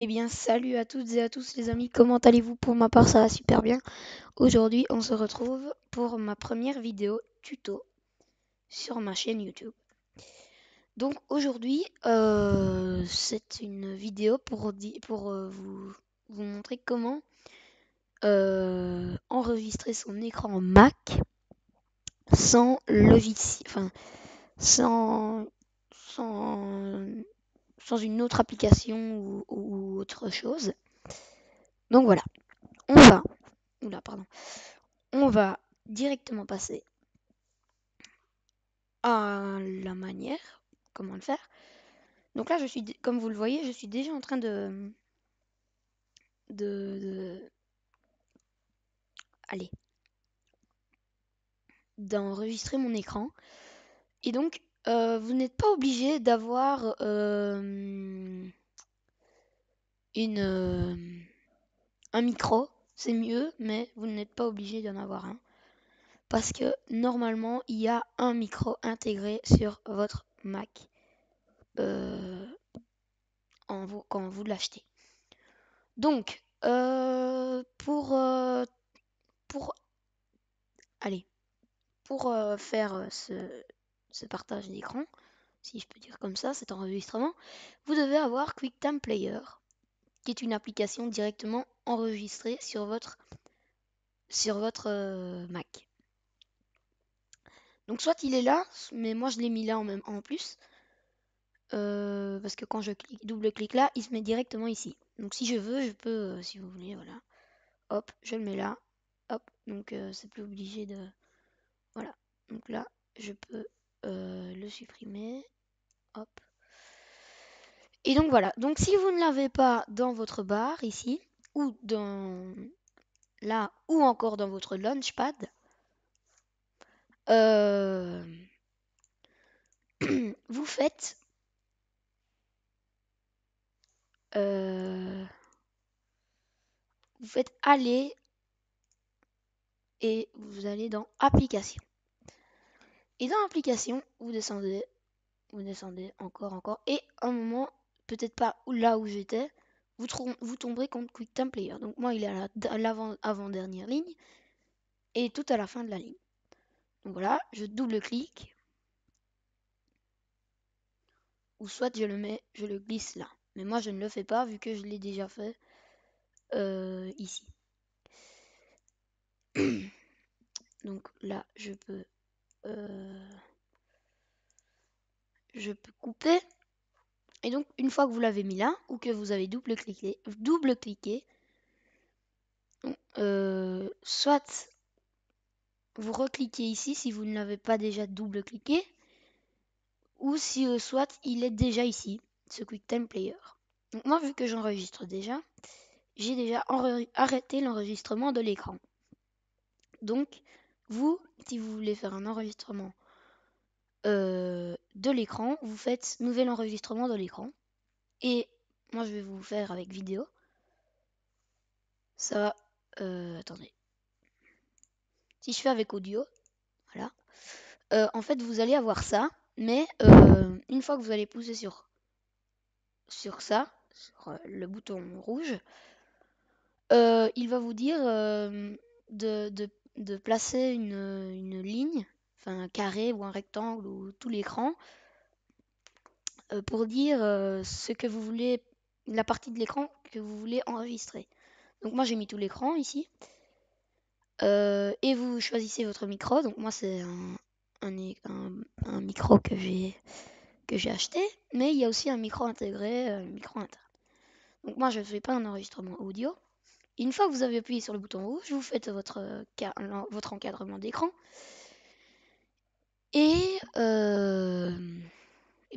Eh bien, salut à toutes et à tous les amis, comment allez-vous Pour ma part, ça va super bien. Aujourd'hui, on se retrouve pour ma première vidéo tuto sur ma chaîne YouTube. Donc aujourd'hui, euh, c'est une vidéo pour, euh, vous, vous, montrer comment euh, enregistrer son écran Mac sans logiciel, enfin, sans sans une autre application ou, autre chose. Donc voilà, on va, oula, pardon, on va directement passer à la manière, comment le faire. Donc là, je suis, comme vous le voyez, je suis déjà en train de, de, de allez, d'enregistrer mon écran. Et donc, euh, vous n'êtes pas obligé d'avoir euh, une euh, un micro, c'est mieux, mais vous n'êtes pas obligé d'en avoir un parce que normalement il y a un micro intégré sur votre Mac quand vous l'achetez. Donc pour pour allez pour faire ce partage d'écran, si je peux dire comme ça, cet enregistrement, vous devez avoir QuickTime Player, qui est une application directement enregistrée sur votre, sur votre euh, Mac. Donc soit il est là, mais moi je l'ai mis là en, même, en plus. Euh, parce que quand je clique, double-clique là, il se met directement ici. Donc si je veux, je peux, euh, si vous voulez, voilà. Hop, je le mets là. Hop, donc c'est plus obligé de... Voilà. Donc là, je peux euh, le supprimer. Hop. Et donc voilà. Donc si vous ne l'avez pas dans votre barre ici, ou dans là, ou encore dans votre launchpad, euh, vous faites euh, vous faites aller et vous allez dans applications et dans l'application, vous descendez, vous descendez encore, encore, et un moment, peut-être pas là où j'étais, vous, vous tomberez contre QuickTime Player. Donc moi, il est à l'avant-dernière ligne, et tout à la fin de la ligne. Donc voilà, je double clic ou soit je le mets, je le glisse là. Mais moi, je ne le fais pas, vu que je l'ai déjà fait euh, ici. Donc là, je peux euh, je peux couper. Et donc, une fois que vous l'avez mis là, ou que vous avez double-cliqué, double cliqué, euh, soit vous recliquez ici si vous ne l'avez pas déjà double-cliqué, ou si euh, soit il est déjà ici, ce QuickTime Player. Donc moi, vu que j'enregistre déjà, j'ai déjà arrêté l'enregistrement de l'écran. Donc, vous, si vous voulez faire un enregistrement euh, de l'écran, vous faites nouvel enregistrement de l'écran. Et moi, je vais vous faire avec vidéo. Ça, va, euh, attendez. Si je fais avec audio, voilà. Euh, en fait, vous allez avoir ça, mais une fois que vous allez pousser sur sur ça, sur le bouton rouge, il va vous dire de, de de placer une, ligne, enfin un carré ou un rectangle ou tout l'écran, euh, pour dire euh, ce que vous voulez, la partie de l'écran que vous voulez enregistrer. Donc moi j'ai mis tout l'écran ici. Euh, et vous choisissez votre micro. Donc moi c'est un, un, micro que j'ai que j'ai acheté, mais il y a aussi un micro intégré, un micro interne. Donc moi je ne fais pas un enregistrement audio, une fois que vous avez appuyé sur le bouton rouge, vous faites votre, euh, encadrement d'écran. Et, euh,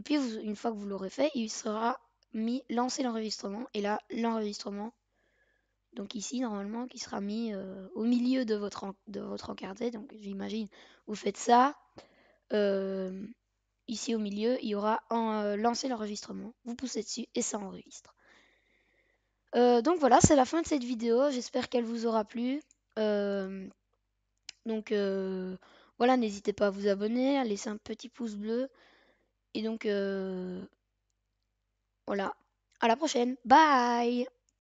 puis, une fois que vous l'aurez fait, il sera mis lancer l'enregistrement. Et là, l'enregistrement, donc ici, normalement, qui sera mis euh, au milieu de votre, encarté Donc, j'imagine, vous faites ça. ici, au milieu, il y aura lancer l'enregistrement. Vous poussez dessus et ça enregistre. Euh, donc voilà, c'est la fin de cette vidéo. J'espère qu'elle vous aura plu. Euh, donc euh, voilà, n'hésitez pas à vous abonner, à laisser un petit pouce bleu. Et donc voilà, à la prochaine. Bye